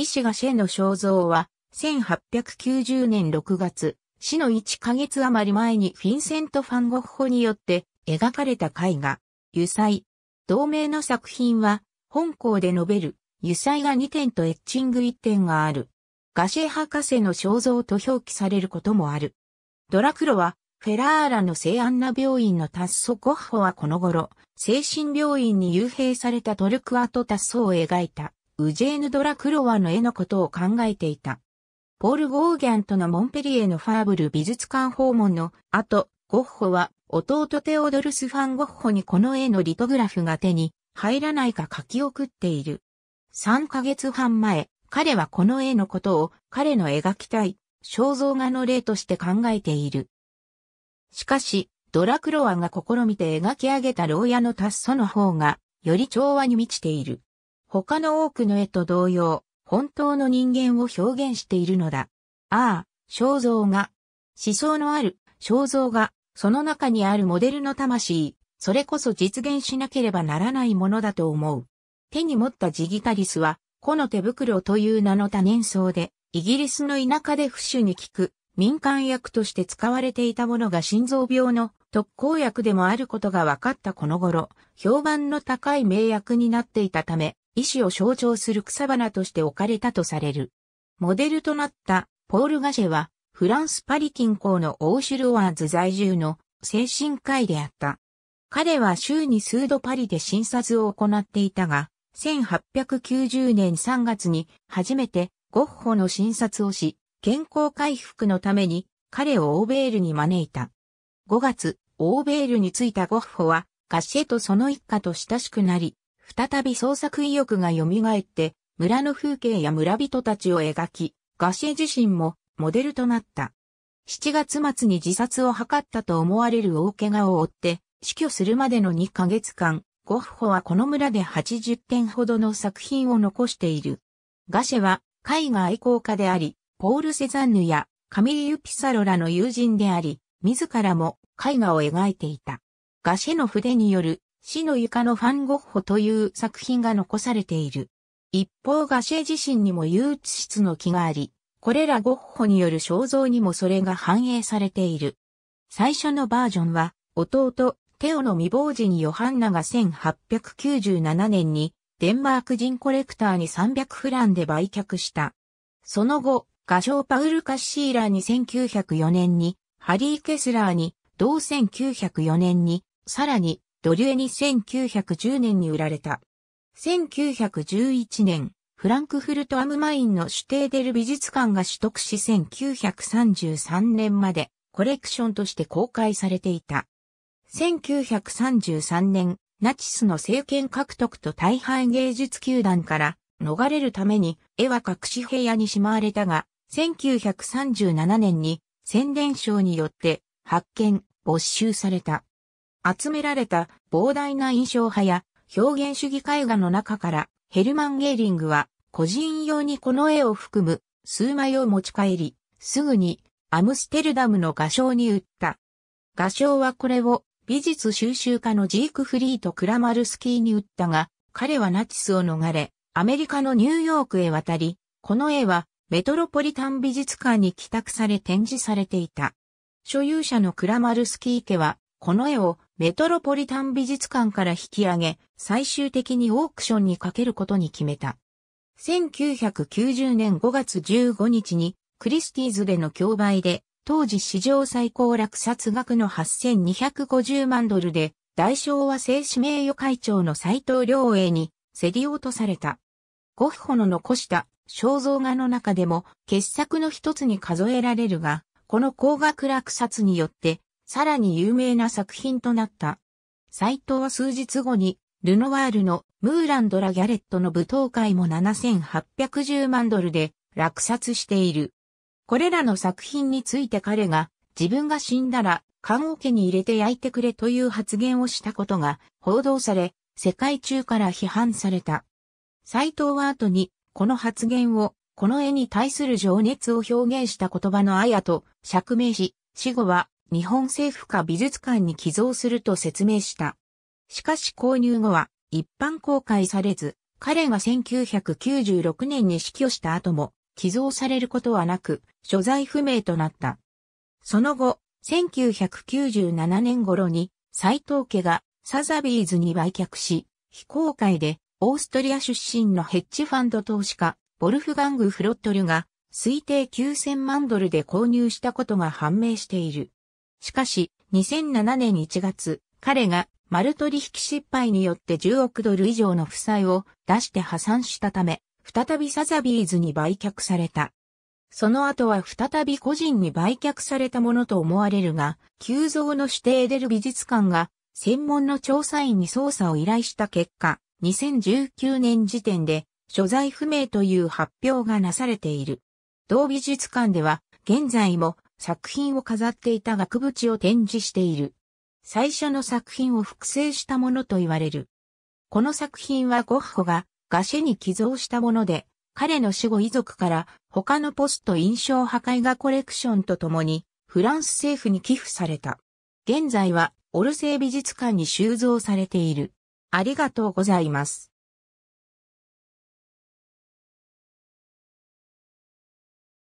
医師がシェの肖像は、1890年6月、死の1ヶ月余り前にフィンセント・ファンゴッホによって描かれた絵画、油彩。同名の作品は、本校で述べる、油彩が2点とエッチング1点がある。ガシェ博士の肖像と表記されることもある。ドラクロは、フェラーラの聖アンナ病院のタッソ・ゴッホはこの頃、精神病院に幽閉されたトルクアト・タッソを描いた。ウジェーヌ・ドラクロワの絵のことを考えていた。ポール・ゴーギャンとのモンペリエのファーブル美術館訪問の後、ゴッホは弟テオドルス・ファン・ゴッホにこの絵のリトグラフが手に入らないか書き送っている。3ヶ月半前、彼はこの絵のことを彼の描きたい肖像画の例として考えている。しかし、ドラクロワが試みて描き上げた牢屋の達祖の方が、より調和に満ちている。他の多くの絵と同様、本当の人間を表現しているのだ。ああ、肖像が、思想のある肖像が、その中にあるモデルの魂、それこそ実現しなければならないものだと思う。手に持ったジギタリスは、この手袋という名の多年草で、イギリスの田舎で不死に効く民間薬として使われていたものが心臓病の特効薬でもあることが分かったこの頃、評判の高い名薬になっていたため、意志を象徴する草花として置かれたとされる。モデルとなったポール・ガジェは、フランス・パリ近郊のオーシュルワーズ在住の精神科医であった。彼は週に数度パリで診察を行っていたが、1890年3月に初めてゴッホの診察をし、健康回復のために彼をオーベールに招いた。5月、オーベールに着いたゴッホはガシェとその一家と親しくなり、再び創作意欲が蘇って、村の風景や村人たちを描き、ガシェ自身もモデルとなった。7月末に自殺を図ったと思われる大怪我を負って、死去するまでの2ヶ月間、ゴッホはこの村で80点ほどの作品を残している。ガシェは絵画愛好家であり、ポール・セザンヌやカミリユ・ピサロらの友人であり、自らも絵画を描いていた。ガシェの筆による死の床のファンゴッホという作品が残されている。一方ガシェ自身にも憂鬱質の気があり、これらゴッホによる肖像にもそれが反映されている。最初のバージョンは、弟、テオの未亡人ヨハンナが1897年に、デンマーク人コレクターに300フランで売却した。その後、画商パウル・カッシーラーに1904年に、ハリー・ケスラーに、同1904年に、さらに、ドリュエに1910年に売られた。1911年、フランクフルトアムマインのシュテーデル美術館が取得し1933年までコレクションとして公開されていた。1933年、ナチスの政権獲得と大敗芸術球団から逃れるために絵は隠し部屋にしまわれたが、1937年に宣伝賞によって発見、没収された。集められた膨大な印象派や表現主義絵画の中からヘルマン・ゲーリングは個人用にこの絵を含む数枚を持ち帰り、すぐにアムステルダムの画商に売った。画商はこれを美術収集家のジークフリート・クラマルスキーに売ったが、彼はナチスを逃れ、アメリカのニューヨークへ渡り、この絵はメトロポリタン美術館に帰宅され展示されていた。所有者のクラマルスキー家はこの絵をメトロポリタン美術館から引き上げ、最終的にオークションにかけることに決めた。1990年5月15日にクリスティーズでの競売で、当時史上最高落札額の8250万ドルで、大昭和製紙名誉会長の斎藤良栄に競り落とされた。ゴッホの残した肖像画の中でも傑作の一つに数えられるが、この高額落札によってさらに有名な作品となった。斎藤は数日後に、ルノワールのムーランド・ラ・ギャレットの舞踏会も7810万ドルで落札している。これらの作品について彼が自分が死んだら看護家に入れて焼いてくれという発言をしたことが報道され、世界中から批判された。斎藤は後に、この発言を、この絵に対する情熱を表現した言葉のあやと釈明し、死後は日本政府か美術館に寄贈すると説明した。しかし購入後は一般公開されず、彼が1996年に死去した後も寄贈されることはなく、所在不明となった。その後、1997年頃に斎藤家がサザビーズに売却し、非公開でオーストリア出身のヘッジファンド投資家、ボルフガング・フロットルが推定9000万ドルで購入したことが判明している。しかし、2007年1月、彼が丸取引失敗によって10億ドル以上の負債を出して破産したため、再びサザビーズに売却された。その後は再び個人に売却されたものと思われるが、急増の指定出る美術館が専門の調査員に捜査を依頼した結果、2019年時点で所在不明という発表がなされている。同美術館では現在も作品を飾っていた額縁を展示している。最初の作品を複製したものと言われる。この作品はゴッホが画シェに寄贈したもので、彼の死後遺族から他のポスト印象破壊画コレクションとともにフランス政府に寄付された。現在はオルセイ美術館に収蔵されている。ありがとうございます。